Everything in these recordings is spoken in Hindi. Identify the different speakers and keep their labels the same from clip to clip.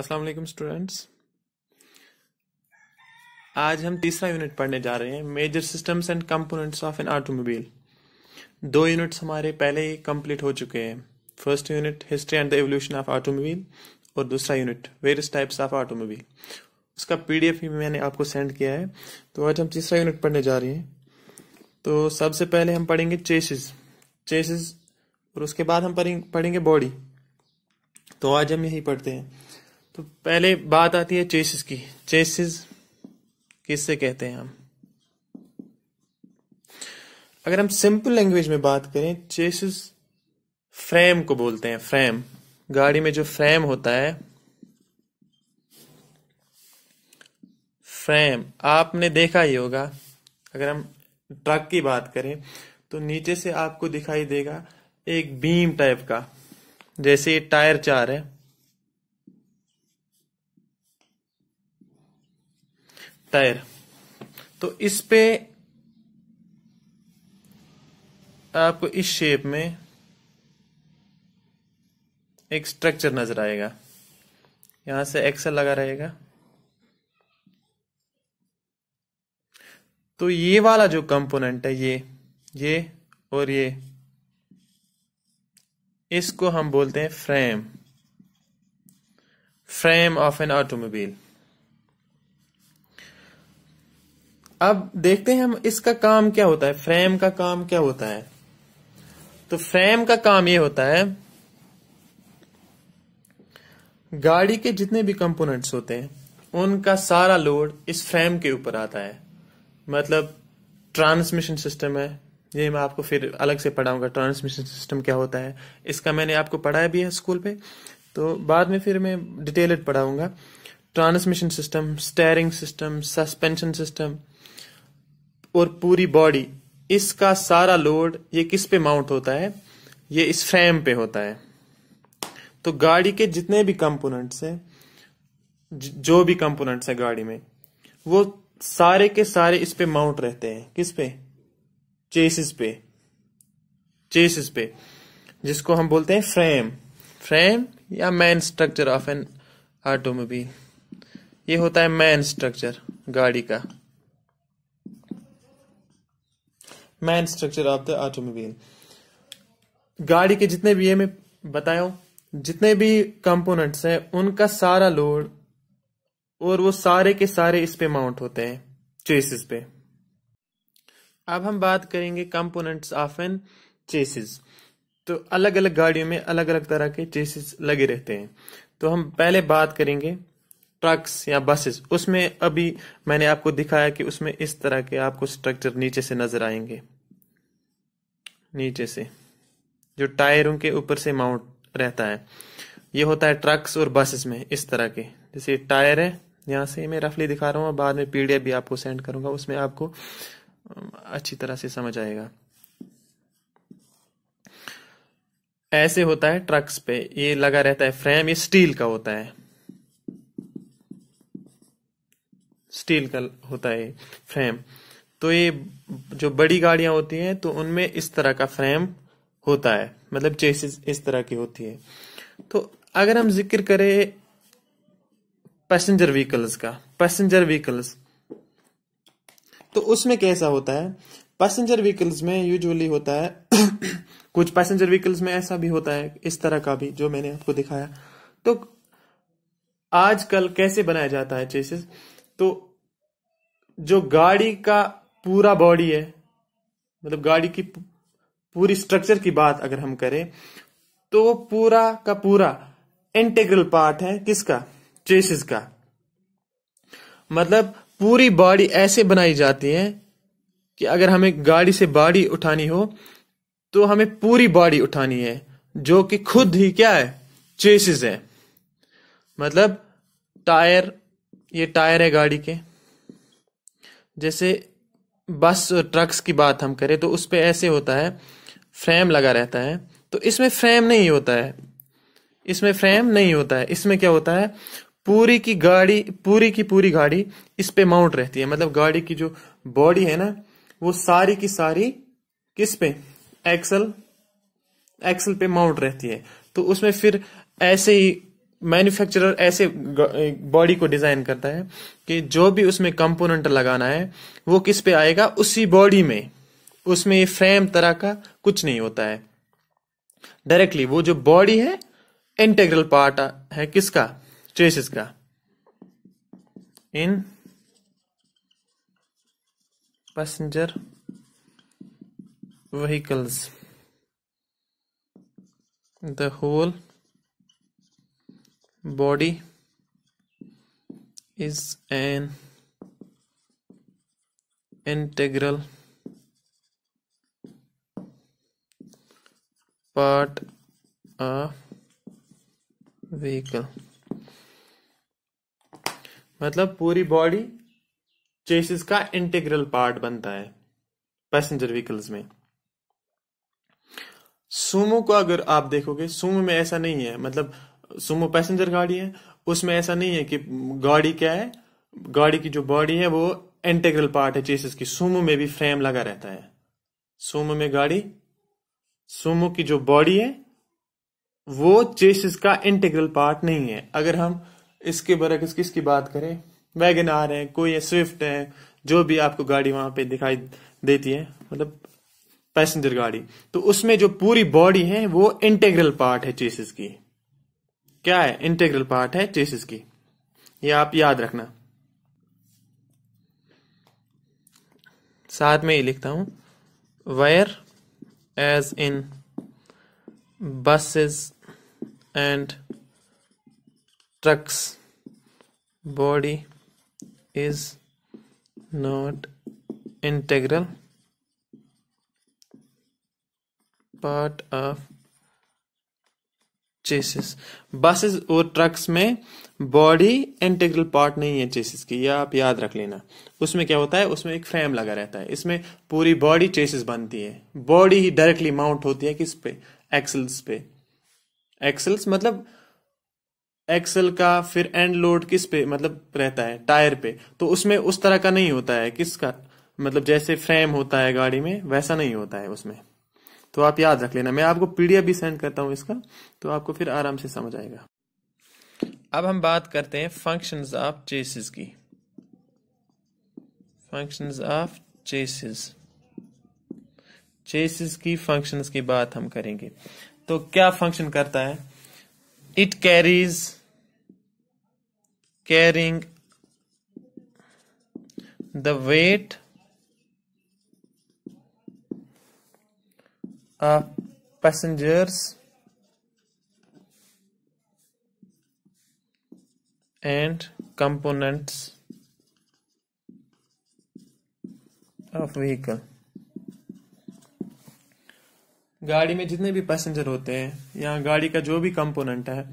Speaker 1: अस्सलाम वालेकुम स्टूडेंट्स आज हम तीसरा यूनिट पढ़ने जा रहे हैं major systems and components of an automobile दो यूनिट्स हमारे पहले ही कंप्लीट हो चुके हैं first unit history and the evolution of automobile और दूसरा unit various types of automobile उसका पीडीएफ भी मैंने आपको सेंड किया है तो आज हम तीसरा यूनिट पढ़ने जा रहे हैं तो सबसे पहले हम पढ़ेंगे चेसिस चेसिस और उसके बाद हम पढ़ेंगे बॉडी तो आज हम यही पढ़ते हैं तो पहले बात आती है चेसिस की चेसिस किससे कहते हैं हम अगर हम सिंपल लैंग्वेज में बात करें चेसिस फ्रेम को बोलते हैं फ्रेम गाड़ी में जो फ्रेम होता है फ्रेम आपने देखा ही होगा अगर हम ट्रक की बात करें तो नीचे से आपको दिखाई देगा एक बीम टाइप का जैसे टायर चार है टायर तो इस पे आपको इस शेप में एक स्ट्रक्चर नजर आएगा यहां से एक्सल लगा रहेगा तो ये वाला जो कंपोनेंट है ये ये और ये इसको हम बोलते हैं frame frame of an automobile अब देखते हैं हम इसका काम क्या होता है फ्रेम का काम क्या होता है तो फ्रेम का काम ये होता है गाड़ी के जितने भी कंपोनेंट्स होते हैं उनका सारा लोड इस फ्रेम के ऊपर आता है मतलब ट्रांसमिशन सिस्टम है ये मैं आपको फिर अलग से पढ़ाऊंगा ट्रांसमिशन सिस्टम क्या होता है इसका मैंने आपको पढ़ाया भी है स्कूल पे तो बाद में फिर मैं डिटेल पढ़ाऊंगा transmission system steering system suspension system और पूरी बॉडी इसका सारा लोड ये किस पे माउंट होता है ये इस फ्रेम पे होता है तो गाड़ी के जितने भी कंपोनेंट्स हैं जो भी कंपोनेंट्स हैं गाड़ी में वो सारे के सारे इस पे माउंट रहते हैं किस पे चेसिस पे चेसिस पे जिसको हम बोलते हैं फ्रेम फ्रेम या main structure of an automobile ये होता है मैन स्ट्रक्चर गाड़ी का main structure of the automobile गाड़ी के जितने भी ये मैं बताया जितने भी कंपोनेंट्स हैं उनका सारा लोड और वो सारे के सारे इस पे माउंट होते हैं चेसिस पे अब हम बात करेंगे कंपोनेंट्स ऑफ एन चेसिस तो अलग अलग गाड़ियों में अलग अलग तरह के चेसिस लगे रहते हैं तो हम पहले बात करेंगे ट्रक्स या बसेस उसमें अभी मैंने आपको दिखाया कि उसमें इस तरह के आपको स्ट्रक्चर नीचे से नजर आएंगे नीचे से जो टायरों के ऊपर से माउंट रहता है ये होता है ट्रक्स और बसेस में इस तरह के जैसे टायर है यहां से मैं रफली दिखा रहा हूँ बाद में पीडीएफ भी आपको सेंड करूंगा उसमें आपको अच्छी तरह से समझ आएगा ऐसे होता है ट्रक्स पे ये लगा रहता है फ्रेम ये स्टील का होता है स्टील का होता है फ्रेम तो ये जो बड़ी गाड़ियां होती हैं तो उनमें इस तरह का फ्रेम होता है मतलब चेसिस इस तरह की होती है तो अगर हम जिक्र करें पैसेंजर व्हीकल्स का पैसेंजर व्हीकल्स तो उसमें कैसा होता है पैसेंजर व्हीकल्स में यूजुअली होता है कुछ पैसेंजर व्हीकल्स में ऐसा भी होता है इस तरह का भी जो मैंने आपको दिखाया तो आजकल कैसे बनाया जाता है चेसिस तो जो गाड़ी का पूरा बॉडी है मतलब गाड़ी की पूरी स्ट्रक्चर की बात अगर हम करें तो वो पूरा का पूरा इंटेग्रल पार्ट है किसका चेसिस का मतलब पूरी बॉडी ऐसे बनाई जाती है कि अगर हमें गाड़ी से बॉडी उठानी हो तो हमें पूरी बॉडी उठानी है जो कि खुद ही क्या है चेसिस है मतलब टायर ये टायर है गाड़ी के जैसे बस और ट्रक्स की बात हम करें तो उस पर ऐसे होता है फ्रेम लगा रहता है तो इसमें फ्रेम नहीं होता है इसमें फ्रेम नहीं होता है इसमें क्या होता है पूरी की गाड़ी पूरी की पूरी गाड़ी इस पे माउंट रहती है मतलब गाड़ी की जो बॉडी है ना वो सारी की सारी किस पे एक्सल एक्सल पे माउंट रहती है तो उसमें फिर ऐसे ही मैन्युफैक्चरर ऐसे बॉडी को डिजाइन करता है कि जो भी उसमें कंपोनेंट लगाना है वो किस पे आएगा उसी बॉडी में उसमें ये फ्रेम तरह का कुछ नहीं होता है डायरेक्टली वो जो बॉडी है इंटेग्रल पार्ट है किसका ट्रेसिस का in passenger vehicles the whole body is an integral part of vehicle मतलब पूरी बॉडी चेसिस का इंटीग्रल पार्ट बनता है पैसेंजर व्हीकल्स में सुमो को अगर आप देखोगे सुमो में ऐसा नहीं है मतलब सुमो पैसेंजर गाड़ी है उसमें ऐसा नहीं है कि गाड़ी क्या है गाड़ी की जो बॉडी है वो इंटेग्रल पार्ट है चेसिस की सुमो में भी फ्रेम लगा रहता है सुमो में गाड़ी सुमो की जो बॉडी है वो चेसिस का इंटेग्रल पार्ट नहीं है अगर हम इसके बरकस किसकी बात करें वैगन आर है कोई है स्विफ्ट है जो भी आपको गाड़ी वहां पे दिखाई देती है मतलब पैसेंजर गाड़ी तो उसमें जो पूरी बॉडी है वो इंटेग्रल पार्ट है चेसिस की क्या है इंटीग्रल पार्ट है चेसिस की ये आप याद रखना साथ में ये लिखता हूं whereas in buses and trucks body is not integral part of chassis buses और ट्रक्स में बॉडी इंटेग्रल पार्ट नहीं है चेसिस की यह या आप याद रख लेना उसमें क्या होता है उसमें एक फ्रेम लगा रहता है इसमें पूरी बॉडी चेसिस बनती है बॉडी ही डायरेक्टली माउंट होती है किस पे एक्सल्स पे एक्सल्स मतलब एक्सल का फिर एंड लोड किस पे मतलब रहता है टायर पे तो उसमें उस तरह का नहीं होता है किसका मतलब जैसे फ्रेम होता है गाड़ी में वैसा नहीं होता है उसमें तो आप याद रख लेना मैं आपको पीडीएफ भी सेंड करता हूं इसका तो आपको फिर आराम से समझ आएगा अब हम बात करते हैं फंक्शंस ऑफ चेसिस की फंक्शंस ऑफ चेसिस चेसिस की फंक्शंस की बात हम करेंगे तो क्या फंक्शन करता है it carries carrying the weight passengers uh, passengers and components of vehicle गाड़ी में जितने भी पैसेंजर होते हैं या गाड़ी का जो भी कंपोनेंट है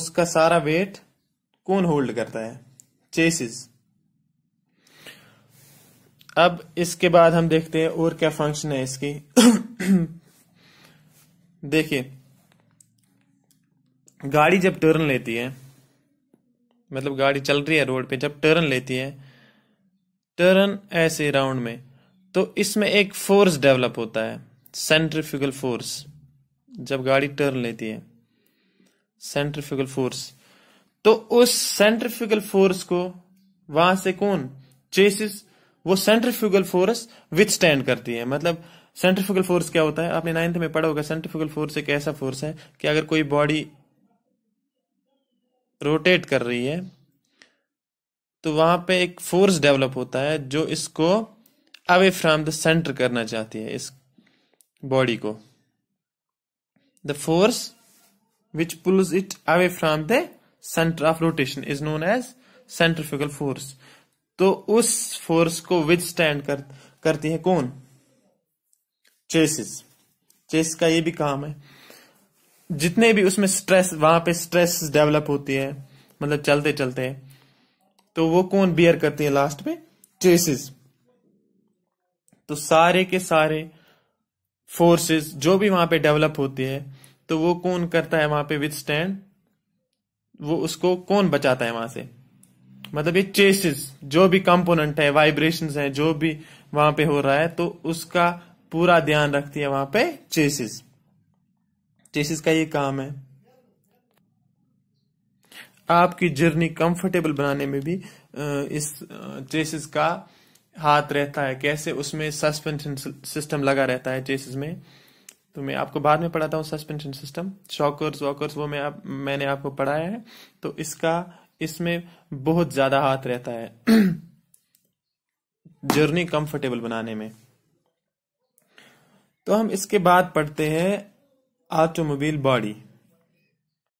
Speaker 1: उसका सारा वेट कौन होल्ड करता है चेसिस अब इसके बाद हम देखते हैं और क्या फंक्शन है इसकी देखिए गाड़ी जब टर्न लेती है मतलब गाड़ी चल रही है रोड पे जब टर्न लेती है टर्न ऐसे राउंड में तो इसमें एक फोर्स डेवलप होता है सेंट्रिफ्यूगल फोर्स जब गाड़ी टर्न लेती है सेंट्रिफ्यूगल फोर्स तो उस सेंट्रिफ्यूगल फोर्स को वहां से कौन चेसिस वो सेंट्रीफ्यूगल फोर्स विथस्टैंड करती है मतलब सेंट्रीफ्यूगल फोर्स क्या होता है आपने नाइन्थ में पढ़ा होगा सेंट्रीफ्यूगल फोर्स एक ऐसा फोर्स है कि अगर कोई बॉडी रोटेट कर रही है तो वहां पे एक फोर्स डेवलप होता है जो इसको अवे फ्रॉम द सेंटर करना चाहती है इस बॉडी को the force which pulls it away from the centre of rotation is known as centrifugal force तो उस फोर्स को विद स्टैंड कर, करती है कौन चेसिस चेस का ये भी काम है जितने भी उसमें स्ट्रेस वहां पे स्ट्रेस डेवलप होती है मतलब चलते चलते तो वो कौन बियर करती है लास्ट में चेसिस तो सारे के सारे फोर्सेस जो भी वहां पे डेवलप होती है तो वो कौन करता है वहां पे विद स्टैंड वो उसको कौन बचाता है वहां से मतलब ये चेसिस जो भी कंपोनेंट है वाइब्रेशन है जो भी वहां पे हो रहा है तो उसका पूरा ध्यान रखती है वहां पे चेसिस चेसिस का ये काम है आपकी जर्नी कंफर्टेबल बनाने में भी इस चेसिस का हाथ रहता है कैसे उसमें सस्पेंशन सिस्टम लगा रहता है चेसिस में तो मैं आपको बाद में पढ़ाता हूँ सस्पेंशन सिस्टम शॉकर्स वॉकर्स वो मैं आप मैंने आपको पढ़ाया है तो इसका इसमें बहुत ज़्यादा हाथ रहता है जर्नी कंफर्टेबल बनाने में तो हम इसके बाद पढ़ते हैं ऑटोमोबाइल बॉडी